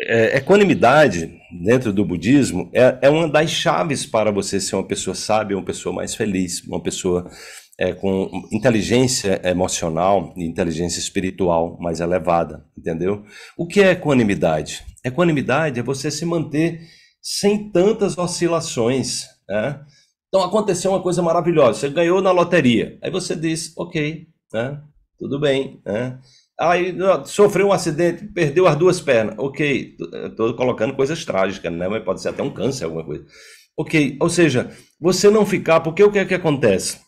É, é, equanimidade dentro do budismo é, é, uma das chaves para você ser uma pessoa sábia, uma pessoa mais feliz, uma pessoa é, com inteligência emocional e inteligência espiritual mais elevada, entendeu? O que é equanimidade? Equanimidade é você se manter sem tantas oscilações, né? Então aconteceu uma coisa maravilhosa, você ganhou na loteria, aí você diz, ok, né? tudo bem, né? Aí sofreu um acidente, perdeu as duas pernas. Ok, estou colocando coisas trágicas, né? Mas pode ser até um câncer, alguma coisa. Ok, ou seja, você não ficar, porque o que é que acontece?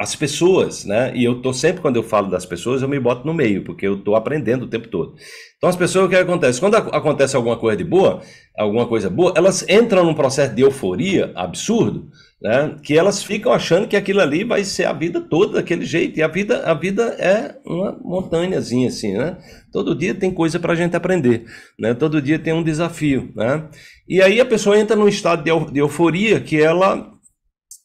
as pessoas, né? E eu tô sempre quando eu falo das pessoas, eu me boto no meio, porque eu tô aprendendo o tempo todo. Então as pessoas, o que acontece? Quando acontece alguma coisa de boa, alguma coisa boa, elas entram num processo de euforia absurdo, né? Que elas ficam achando que aquilo ali vai ser a vida toda daquele jeito. E a vida, a vida é uma montanhazinha assim, né? Todo dia tem coisa para a gente aprender, né? Todo dia tem um desafio, né? E aí a pessoa entra num estado de euforia que ela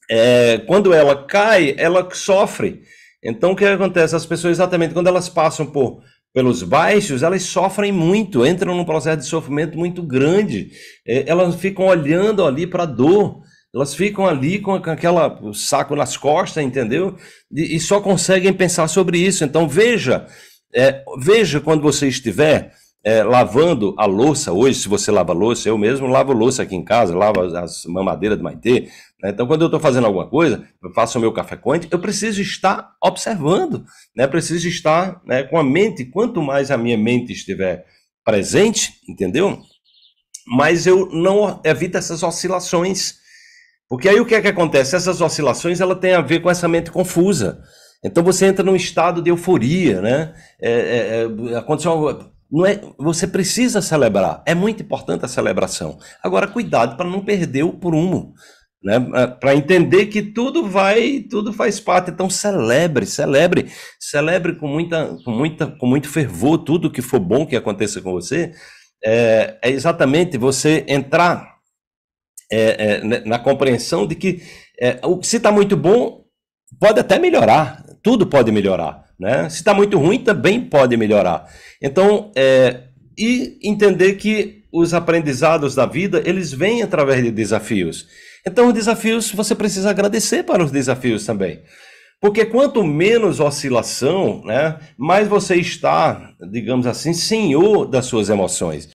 é, quando ela cai, ela sofre. Então, o que acontece? As pessoas, exatamente, quando elas passam por pelos baixos, elas sofrem muito, entram num processo de sofrimento muito grande. É, elas ficam olhando ali para a dor, elas ficam ali com aquela saco nas costas, entendeu? E, e só conseguem pensar sobre isso. Então, veja, é, veja quando você estiver é, lavando a louça hoje, se você lava louça, eu mesmo lavo louça aqui em casa, lavo as, mamadeiras do Maitê. Né? Então, quando eu estou fazendo alguma coisa, eu faço o meu café quente, eu preciso estar observando, né? preciso estar né, com a mente. Quanto mais a minha mente estiver presente, entendeu? Mas eu não evito essas oscilações. Porque aí o que é que acontece? Essas oscilações ela tem a ver com essa mente confusa. Então você entra num estado de euforia, né? É, é, é aconteceu uma não é, você precisa celebrar. É muito importante a celebração. Agora, cuidado para não perder o prumo. Né, é, para entender que tudo vai, tudo faz parte. Então celebre, celebre, celebre com muita, com muita, com muito fervor tudo que for bom que aconteça com você. É, é exatamente você entrar é, é, né, na compreensão de que é, o que se está muito bom pode até melhorar, tudo pode melhorar. Né? Se está muito ruim, também pode melhorar. Então, é, e entender que os aprendizados da vida, eles vêm através de desafios. Então, os desafios, você precisa agradecer para os desafios também. Porque quanto menos oscilação, né, mais você está, digamos assim, senhor das suas emoções.